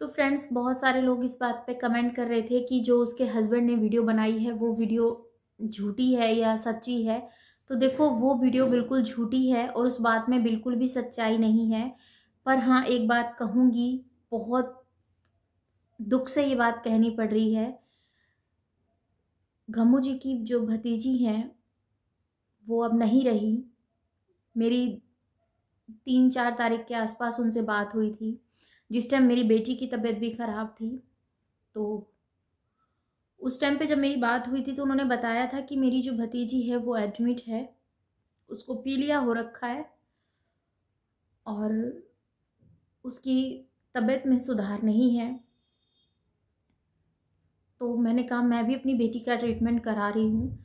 तो फ्रेंड्स बहुत सारे लोग इस बात पे कमेंट कर रहे थे कि जो उसके हस्बैंड ने वीडियो बनाई है वो वीडियो झूठी है या सच्ची है तो देखो वो वीडियो बिल्कुल झूठी है और उस बात में बिल्कुल भी सच्चाई नहीं है पर हाँ एक बात कहूँगी बहुत दुख से ये बात कहनी पड़ रही है घमू जी की जो भतीजी हैं वो अब नहीं रही मेरी तीन चार तारीख के आसपास उनसे बात हुई थी जिस टाइम मेरी बेटी की तबीयत भी ख़राब थी तो उस टाइम पे जब मेरी बात हुई थी तो उन्होंने बताया था कि मेरी जो भतीजी है वो एडमिट है उसको पीलिया हो रखा है और उसकी तबीयत में सुधार नहीं है तो मैंने कहा मैं भी अपनी बेटी का ट्रीटमेंट करा रही हूँ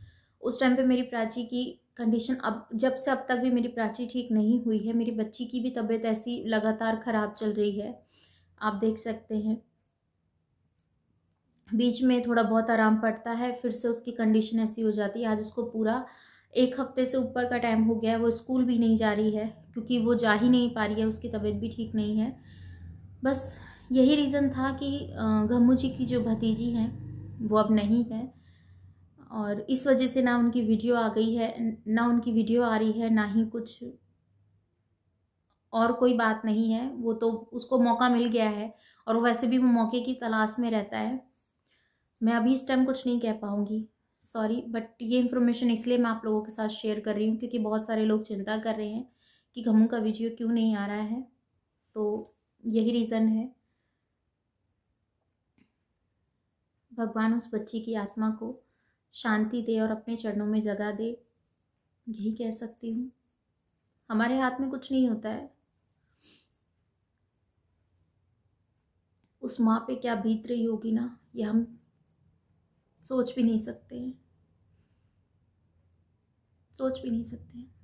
उस टाइम पे मेरी प्राची की कंडीशन अब जब से अब तक भी मेरी प्राची ठीक नहीं हुई है मेरी बच्ची की भी तबीयत ऐसी लगातार ख़राब चल रही है आप देख सकते हैं बीच में थोड़ा बहुत आराम पड़ता है फिर से उसकी कंडीशन ऐसी हो जाती है आज उसको पूरा एक हफ्ते से ऊपर का टाइम हो गया है वो स्कूल भी नहीं जा रही है क्योंकि वो जा ही नहीं पा रही है उसकी तबीयत भी ठीक नहीं है बस यही रीज़न था कि घम्मू जी की जो भतीजी हैं वो अब नहीं है और इस वजह से ना उनकी वीडियो आ गई है ना उनकी वीडियो आ रही है ना ही कुछ और कोई बात नहीं है वो तो उसको मौका मिल गया है और वैसे भी वो मौके की तलाश में रहता है मैं अभी इस टाइम कुछ नहीं कह पाऊँगी सॉरी बट ये इन्फॉर्मेशन इसलिए मैं आप लोगों के साथ शेयर कर रही हूँ क्योंकि बहुत सारे लोग चिंता कर रहे हैं कि घमू का वीडियो क्यों नहीं आ रहा है तो यही रीज़न है भगवान उस बच्ची की आत्मा को शांति दे और अपने चरणों में जगह दे यही कह सकती हूँ हमारे हाथ में कुछ नहीं होता है उस माँ पे क्या बीत रही होगी ना ये हम सोच भी नहीं सकते हैं सोच भी नहीं सकते हैं